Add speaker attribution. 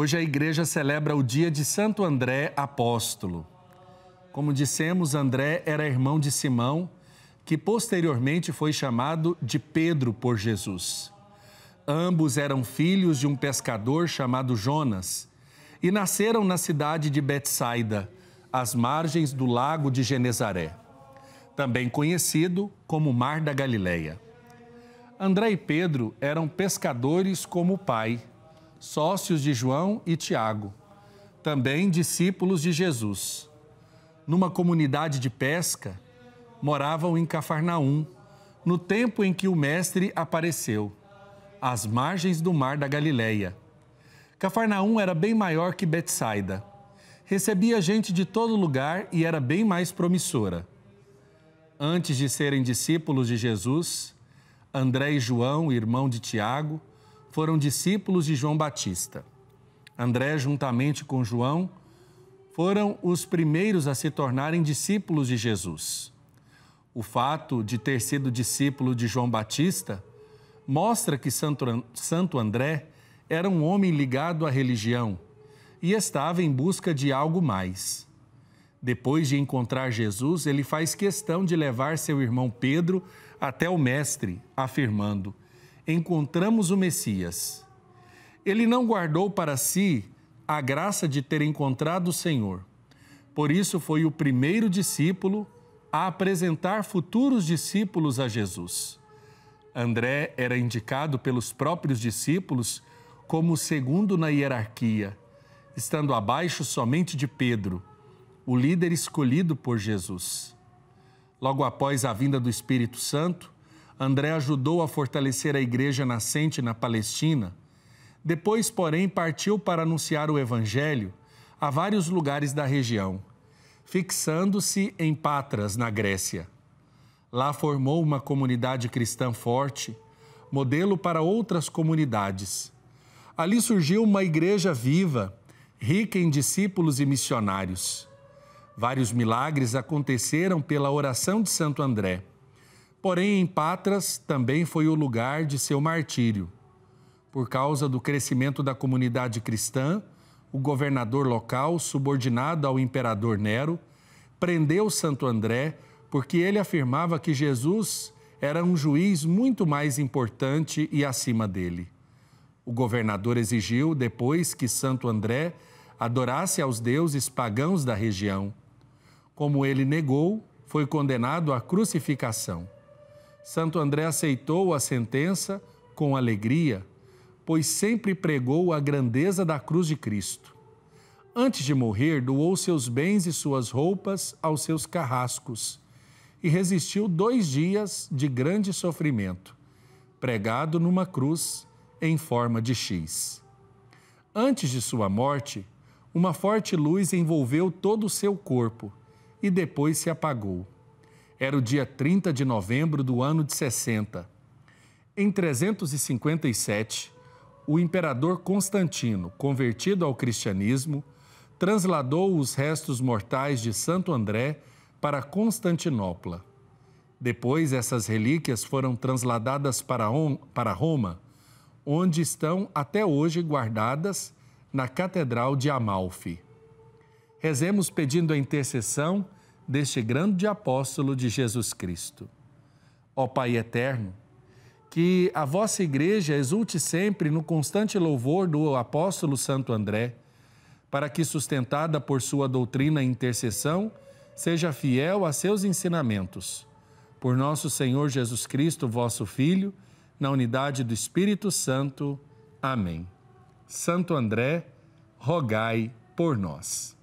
Speaker 1: Hoje a igreja celebra o dia de Santo André Apóstolo. Como dissemos, André era irmão de Simão, que posteriormente foi chamado de Pedro por Jesus. Ambos eram filhos de um pescador chamado Jonas e nasceram na cidade de Betsaida, às margens do lago de Genezaré, também conhecido como Mar da Galileia. André e Pedro eram pescadores como o pai sócios de João e Tiago, também discípulos de Jesus. Numa comunidade de pesca, moravam em Cafarnaum, no tempo em que o Mestre apareceu, às margens do mar da Galileia. Cafarnaum era bem maior que Betsaida. Recebia gente de todo lugar e era bem mais promissora. Antes de serem discípulos de Jesus, André e João, irmão de Tiago, foram discípulos de João Batista. André, juntamente com João, foram os primeiros a se tornarem discípulos de Jesus. O fato de ter sido discípulo de João Batista mostra que Santo André era um homem ligado à religião e estava em busca de algo mais. Depois de encontrar Jesus, ele faz questão de levar seu irmão Pedro até o Mestre, afirmando: encontramos o Messias. Ele não guardou para si a graça de ter encontrado o Senhor. Por isso foi o primeiro discípulo a apresentar futuros discípulos a Jesus. André era indicado pelos próprios discípulos como segundo na hierarquia, estando abaixo somente de Pedro, o líder escolhido por Jesus. Logo após a vinda do Espírito Santo, André ajudou a fortalecer a igreja nascente na Palestina. Depois, porém, partiu para anunciar o Evangelho a vários lugares da região, fixando-se em Patras, na Grécia. Lá formou uma comunidade cristã forte, modelo para outras comunidades. Ali surgiu uma igreja viva, rica em discípulos e missionários. Vários milagres aconteceram pela oração de Santo André. Porém, em Patras também foi o lugar de seu martírio. Por causa do crescimento da comunidade cristã, o governador local, subordinado ao imperador Nero, prendeu Santo André porque ele afirmava que Jesus era um juiz muito mais importante e acima dele. O governador exigiu depois que Santo André adorasse aos deuses pagãos da região. Como ele negou, foi condenado à crucificação. Santo André aceitou a sentença com alegria, pois sempre pregou a grandeza da cruz de Cristo. Antes de morrer, doou seus bens e suas roupas aos seus carrascos e resistiu dois dias de grande sofrimento, pregado numa cruz em forma de X. Antes de sua morte, uma forte luz envolveu todo o seu corpo e depois se apagou. Era o dia 30 de novembro do ano de 60. Em 357, o imperador Constantino, convertido ao cristianismo, transladou os restos mortais de Santo André para Constantinopla. Depois, essas relíquias foram transladadas para, Roma, onde estão até hoje guardadas na Catedral de Amalfi. Rezemos pedindo a intercessão deste grande apóstolo de Jesus Cristo. Ó Pai eterno, que a vossa igreja exulte sempre no constante louvor do apóstolo Santo André, para que, sustentada por sua doutrina e intercessão, seja fiel a seus ensinamentos. Por nosso Senhor Jesus Cristo, vosso Filho, na unidade do Espírito Santo. Amém. Santo André, rogai por nós.